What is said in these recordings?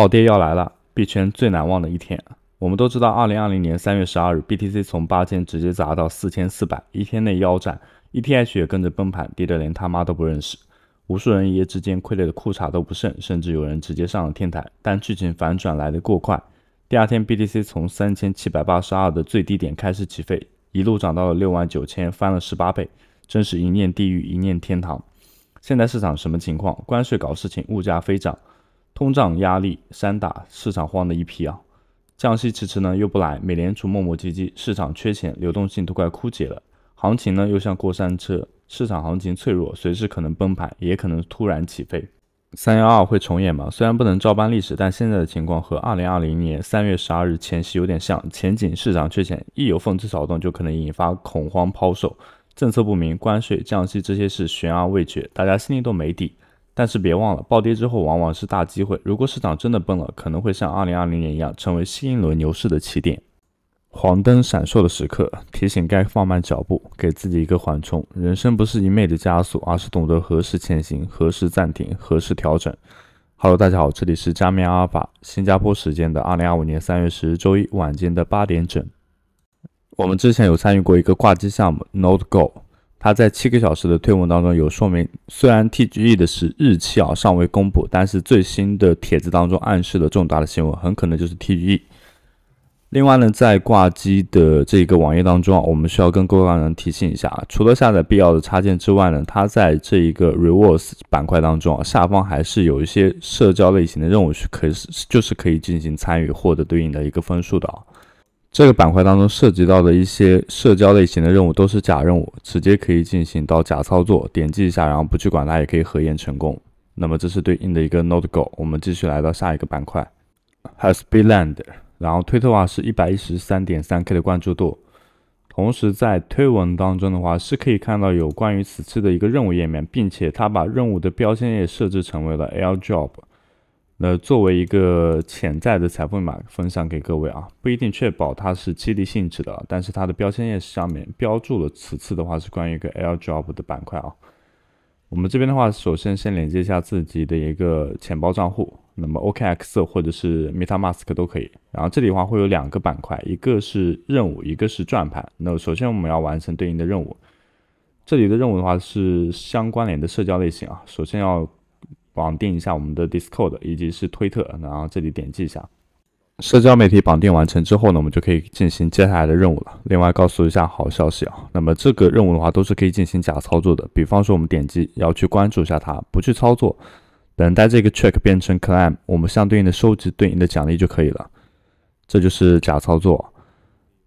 暴跌要来了，币圈最难忘的一天。我们都知道，二零二零年三月十二日，BTC 从八千直接砸到四千四百，一天内腰斩。ETH 也跟着崩盘，跌得连他妈都不认识。无数人一夜之间裂的裤衩都不剩，甚至有人直接上了天台。但剧情反转来得过快，第二天 BTC 从三千七百八十二的最低点开始起飞，一路涨到了六万九千，翻了十八倍。真是一念地狱，一念天堂。现在市场什么情况？关税搞事情，物价飞涨。通胀压力山大，市场慌的一批啊！降息迟迟呢又不来，美联储磨磨唧唧，市场缺钱，流动性都快枯竭了。行情呢又像过山车，市场行情脆弱，随时可能崩盘，也可能突然起飞。三幺二会重演吗？虽然不能照搬历史，但现在的情况和二零二零年三月十二日前夕有点像。前景市场缺钱，一有风吹草动就可能引发恐慌抛售。政策不明，关税、降息这些事悬而未决，大家心里都没底。但是别忘了，暴跌之后往往是大机会。如果市场真的崩了，可能会像二零二零年一样，成为新一轮牛市的起点。黄灯闪烁的时刻，提醒该放慢脚步，给自己一个缓冲。人生不是一昧的加速，而是懂得何时前行，何时暂停，何时调整。Hello，大家好，这里是加密阿尔法，新加坡时间的二零二五年三月十日周一晚间的八点整。我们之前有参与过一个挂机项目，NodeGo。他在七个小时的推文当中有说明，虽然 TGE 的是日期啊尚未公布，但是最新的帖子当中暗示了重大的新闻，很可能就是 TGE。另外呢，在挂机的这个网页当中啊，我们需要跟各位网人提醒一下，除了下载必要的插件之外呢，它在这一个 Rewards 板块当中啊，下方还是有一些社交类型的任务是可以，就是可以进行参与，获得对应的一个分数的啊。这个板块当中涉及到的一些社交类型的任务都是假任务，直接可以进行到假操作，点击一下，然后不去管它也可以核验成功。那么这是对应的一个 NotGo，我们继续来到下一个板块 h a s b e l a n d 然后推特的话是一百一十三点三 k 的关注度，同时在推文当中的话是可以看到有关于此次的一个任务页面，并且它把任务的标签也设置成为了 L Job。那作为一个潜在的财富密码分享给各位啊，不一定确保它是激励性质的，但是它的标签页上面标注了此次的话是关于一个 AirDrop 的板块啊。我们这边的话，首先先连接一下自己的一个钱包账户，那么 OKX 或者是 MetaMask 都可以。然后这里的话会有两个板块，一个是任务，一个是转盘。那首先我们要完成对应的任务，这里的任务的话是相关联的社交类型啊，首先要。绑定一下我们的 Discord 以及是推特，然后这里点击一下。社交媒体绑定完成之后呢，我们就可以进行接下来的任务了。另外告诉一下好消息啊，那么这个任务的话都是可以进行假操作的。比方说我们点击要去关注一下它，不去操作，等待这个 c h e c k 变成 claim，我们相对应的收集对应的奖励就可以了。这就是假操作。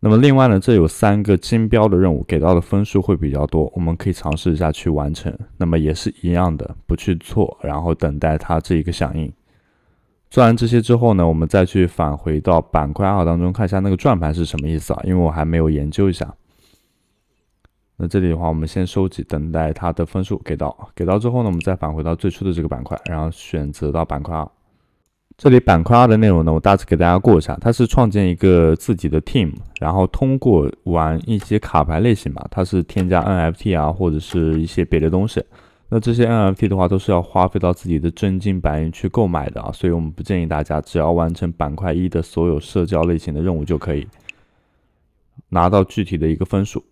那么另外呢，这有三个金标的任务，给到的分数会比较多，我们可以尝试一下去完成。那么也是一样的，不去错，然后等待它这一个响应。做完这些之后呢，我们再去返回到板块二当中，看一下那个转盘是什么意思啊？因为我还没有研究一下。那这里的话，我们先收集，等待它的分数给到，给到之后呢，我们再返回到最初的这个板块，然后选择到板块二。这里板块二的内容呢，我大致给大家过一下。它是创建一个自己的 team，然后通过玩一些卡牌类型吧，它是添加 NFT 啊，或者是一些别的东西。那这些 NFT 的话，都是要花费到自己的真金白银去购买的啊。所以我们不建议大家，只要完成板块一的所有社交类型的任务就可以拿到具体的一个分数。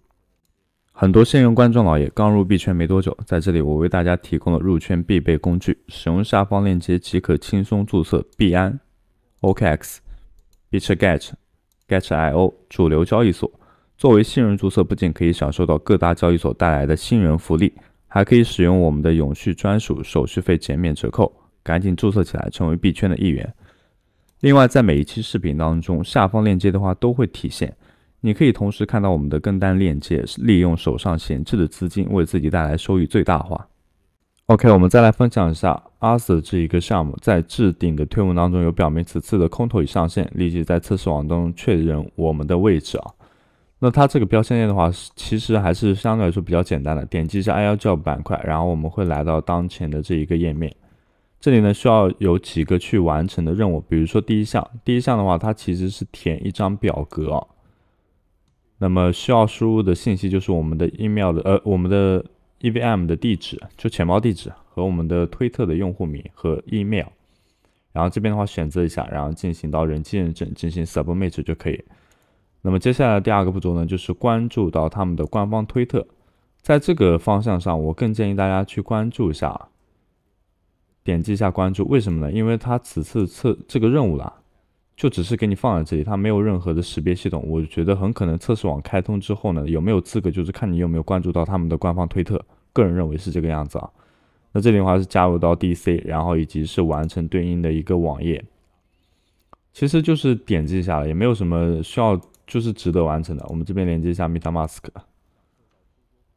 很多新人观众老爷刚入币圈没多久，在这里我为大家提供了入圈必备工具，使用下方链接即可轻松注册币安、OKX、Bitget、g e t i o 主流交易所。作为新人注册，不仅可以享受到各大交易所带来的新人福利，还可以使用我们的永续专属手续费减免折扣，赶紧注册起来，成为币圈的一员。另外，在每一期视频当中，下方链接的话都会体现。你可以同时看到我们的跟单链接，利用手上闲置的资金为自己带来收益最大化。OK，我们再来分享一下阿 Sir 这一个项目，在置顶的推文当中有表明此次的空头已上线，立即在测试网中确认我们的位置啊。那它这个标签页的话，其实还是相对来说比较简单的，点击一下 I i Job 板块，然后我们会来到当前的这一个页面。这里呢需要有几个去完成的任务，比如说第一项，第一项的话，它其实是填一张表格。那么需要输入的信息就是我们的 email 的，呃，我们的 EVM 的地址，就钱包地址和我们的推特的用户名和 email。然后这边的话选择一下，然后进行到人机认证，进行 s u b m i t 就可以。那么接下来第二个步骤呢，就是关注到他们的官方推特，在这个方向上，我更建议大家去关注一下，点击一下关注。为什么呢？因为他此次测这个任务啦。就只是给你放在这里，它没有任何的识别系统。我觉得很可能测试网开通之后呢，有没有资格就是看你有没有关注到他们的官方推特。个人认为是这个样子啊。那这里的话是加入到 DC，然后以及是完成对应的一个网页，其实就是点击一下了，也没有什么需要，就是值得完成的。我们这边连接一下 MetaMask，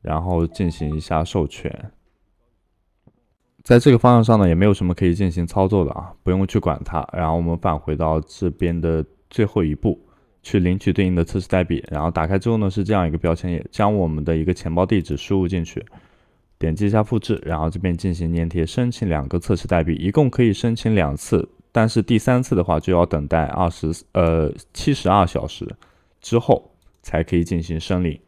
然后进行一下授权。在这个方向上呢，也没有什么可以进行操作的啊，不用去管它。然后我们返回到这边的最后一步，去领取对应的测试代币。然后打开之后呢，是这样一个标签页，将我们的一个钱包地址输入进去，点击一下复制，然后这边进行粘贴申请两个测试代币，一共可以申请两次，但是第三次的话就要等待二十呃七十二小时之后才可以进行申领。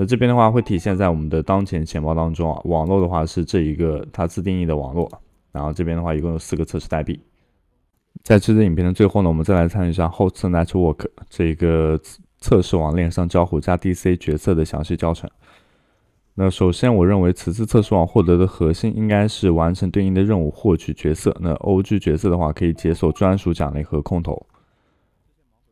那这边的话会体现在我们的当前钱包当中啊，网络的话是这一个它自定义的网络，然后这边的话一共有四个测试代币。在这支影片的最后呢，我们再来参与一下后次 n e t Work 这一个测试网链上交互加 DC 角色的详细教程。那首先我认为此次测试网获得的核心应该是完成对应的任务获取角色，那 OG 角色的话可以解锁专属奖励和空投。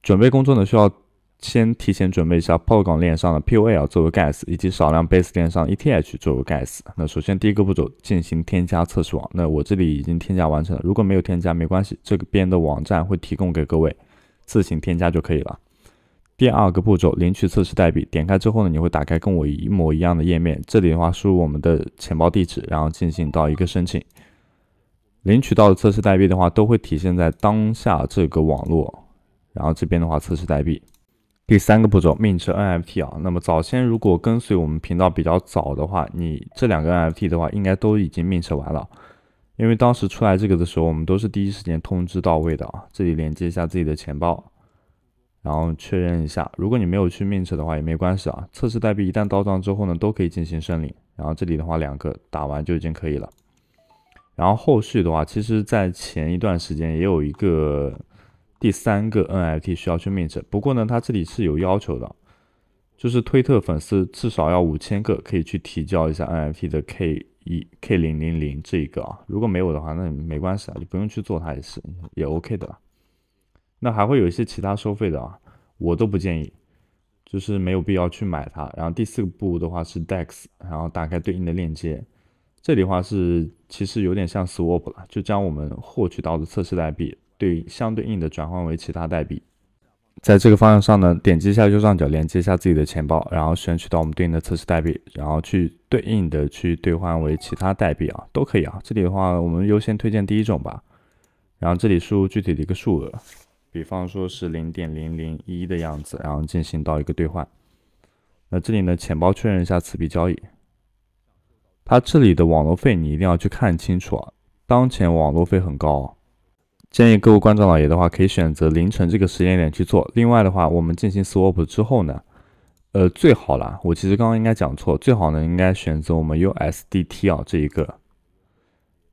准备工作呢需要。先提前准备一下 Polygon 链上的 POL 作为 gas，以及少量 Base 链上 ETH 作为 gas。那首先第一个步骤进行添加测试网，那我这里已经添加完成了。如果没有添加没关系，这边的网站会提供给各位自行添加就可以了。第二个步骤领取测试代币，点开之后呢，你会打开跟我一模一样的页面，这里的话输入我们的钱包地址，然后进行到一个申请。领取到的测试代币的话，都会体现在当下这个网络，然后这边的话测试代币。第三个步骤，命制 NFT 啊。那么早先如果跟随我们频道比较早的话，你这两个 NFT 的话，应该都已经命制完了。因为当时出来这个的时候，我们都是第一时间通知到位的啊。这里连接一下自己的钱包，然后确认一下。如果你没有去命制的话，也没关系啊。测试代币一旦到账之后呢，都可以进行申领。然后这里的话，两个打完就已经可以了。然后后续的话，其实，在前一段时间也有一个。第三个 NFT 需要去面试，不过呢，它这里是有要求的，就是推特粉丝至少要五千个，可以去提交一下 NFT 的 K 一 K 零零零这一个啊。如果没有的话，那没关系啊，你不用去做它也是也 OK 的。那还会有一些其他收费的啊，我都不建议，就是没有必要去买它。然后第四步的话是 DEX，然后打开对应的链接，这里话是其实有点像 Swap 了，就将我们获取到的测试代币。对相对应的转换为其他代币，在这个方向上呢，点击一下右上角连接一下自己的钱包，然后选取到我们对应的测试代币，然后去对应的去兑换为其他代币啊，都可以啊。这里的话，我们优先推荐第一种吧。然后这里输入具体的一个数额，比方说是零点零零一的样子，然后进行到一个兑换。那这里呢，钱包确认一下此笔交易。它这里的网络费你一定要去看清楚啊，当前网络费很高。建议各位观众老爷的话，可以选择凌晨这个时间点去做。另外的话，我们进行 swap 之后呢，呃，最好啦，我其实刚刚应该讲错，最好呢，应该选择我们 USDT 啊这一个，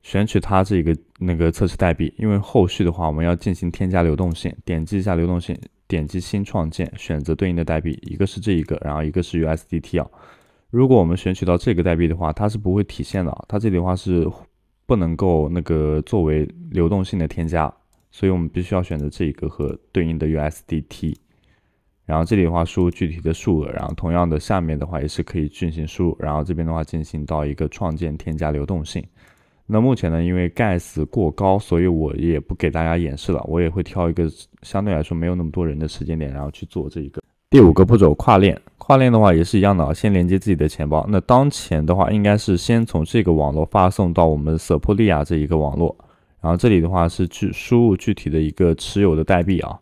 选取它这一个那个测试代币，因为后续的话我们要进行添加流动性，点击一下流动性，点击新创建，选择对应的代币，一个是这一个，然后一个是 USDT 啊。如果我们选取到这个代币的话，它是不会体现的，它这里的话是。不能够那个作为流动性的添加，所以我们必须要选择这一个和对应的 USDT。然后这里的话输入具体的数额，然后同样的下面的话也是可以进行输入，然后这边的话进行到一个创建添加流动性。那目前呢，因为 gas 过高，所以我也不给大家演示了，我也会挑一个相对来说没有那么多人的时间点，然后去做这一个。第五个步骤，跨链。跨链的话也是一样的啊，先连接自己的钱包。那当前的话，应该是先从这个网络发送到我们 s e p p r i a 这一个网络。然后这里的话是去输入具体的一个持有的代币啊。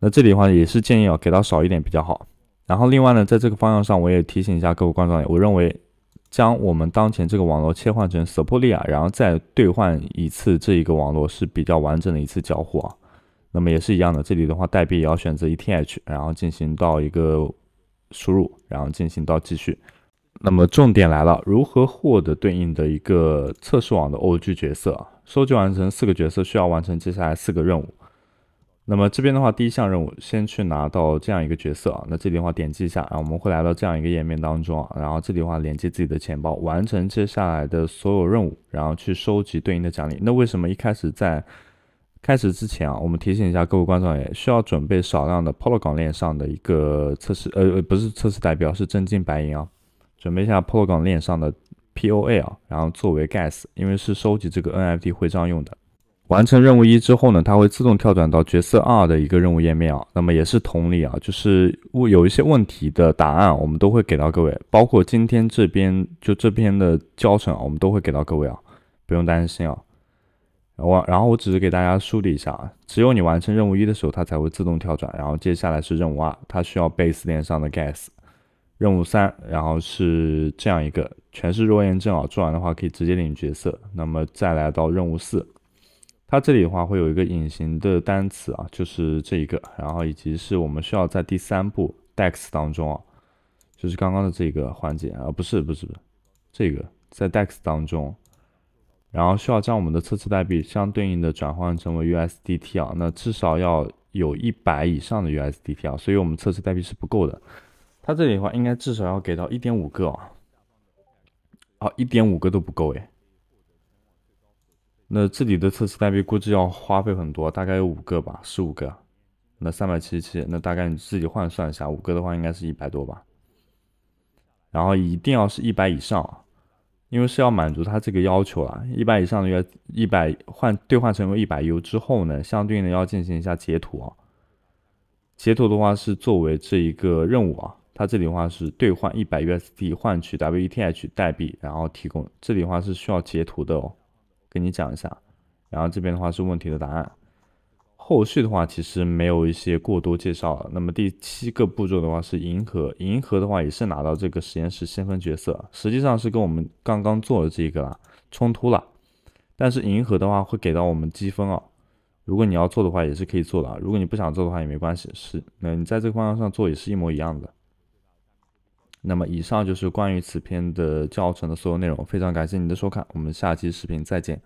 那这里的话也是建议啊，给到少一点比较好。然后另外呢，在这个方向上，我也提醒一下各位观众我认为将我们当前这个网络切换成 s e p p r i a 然后再兑换一次这一个网络是比较完整的一次交互啊。那么也是一样的，这里的话代币也要选择 ETH，然后进行到一个输入，然后进行到继续。那么重点来了，如何获得对应的一个测试网的 OG 角色啊？收集完成四个角色，需要完成接下来四个任务。那么这边的话，第一项任务先去拿到这样一个角色，那这里的话点击一下，我们会来到这样一个页面当中啊，然后这里的话连接自己的钱包，完成接下来的所有任务，然后去收集对应的奖励。那为什么一开始在？开始之前啊，我们提醒一下各位观众，也需要准备少量的 p o l o t 链上的一个测试，呃，不是测试代表，是真金白银啊，准备一下 p o l o t 链上的 p o a 啊，然后作为 Gas，因为是收集这个 NFT 徽章用的。完成任务一之后呢，它会自动跳转到角色二的一个任务页面啊，那么也是同理啊，就是有有一些问题的答案，我们都会给到各位，包括今天这边就这边的教程，我们都会给到各位啊，不用担心啊。我然后我只是给大家梳理一下啊，只有你完成任务一的时候，它才会自动跳转。然后接下来是任务二，它需要背四连上的 gas。任务三，然后是这样一个全是弱验证啊，做完的话可以直接领角色。那么再来到任务四，它这里的话会有一个隐形的单词啊，就是这一个。然后以及是我们需要在第三步 dex 当中啊，就是刚刚的这个环节啊，不是不是，这个在 dex 当中。然后需要将我们的测试代币相对应的转换成为 USDT 啊，那至少要有一百以上的 USDT 啊，所以我们测试代币是不够的。它这里的话应该至少要给到一点五个啊，啊一点五个都不够哎。那这里的测试代币估计要花费很多，大概有五个吧，十五个。那三百七十七，那大概你自己换算一下，五个的话应该是一百多吧。然后一定要是一百以上。因为是要满足他这个要求啊，一百以上的月一百换兑换成为一百 U 之后呢，相对应的要进行一下截图啊。截图的话是作为这一个任务啊，它这里的话是兑换一百 USD 换取 WETH 代币，然后提供这里的话是需要截图的哦，跟你讲一下。然后这边的话是问题的答案。后续的话其实没有一些过多介绍了。那么第七个步骤的话是银河，银河的话也是拿到这个实验室先锋角色，实际上是跟我们刚刚做的这个啦冲突了。但是银河的话会给到我们积分哦，如果你要做的话也是可以做的，如果你不想做的话也没关系，是那你在这个方向上做也是一模一样的。那么以上就是关于此篇的教程的所有内容，非常感谢你的收看，我们下期视频再见。